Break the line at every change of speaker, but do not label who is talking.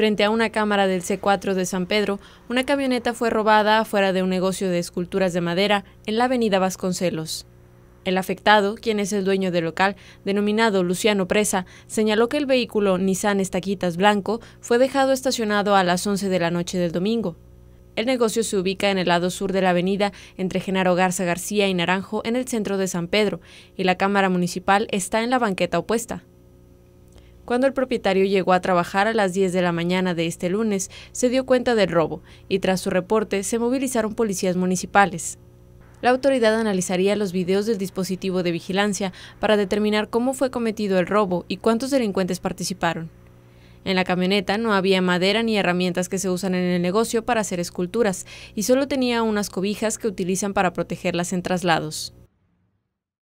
Frente a una cámara del C4 de San Pedro, una camioneta fue robada afuera de un negocio de esculturas de madera en la avenida Vasconcelos. El afectado, quien es el dueño del local, denominado Luciano Presa, señaló que el vehículo Nissan Estaquitas Blanco fue dejado estacionado a las 11 de la noche del domingo. El negocio se ubica en el lado sur de la avenida entre Genaro Garza García y Naranjo en el centro de San Pedro, y la Cámara Municipal está en la banqueta opuesta. Cuando el propietario llegó a trabajar a las 10 de la mañana de este lunes, se dio cuenta del robo y tras su reporte se movilizaron policías municipales. La autoridad analizaría los videos del dispositivo de vigilancia para determinar cómo fue cometido el robo y cuántos delincuentes participaron. En la camioneta no había madera ni herramientas que se usan en el negocio para hacer esculturas y solo tenía unas cobijas que utilizan para protegerlas en traslados.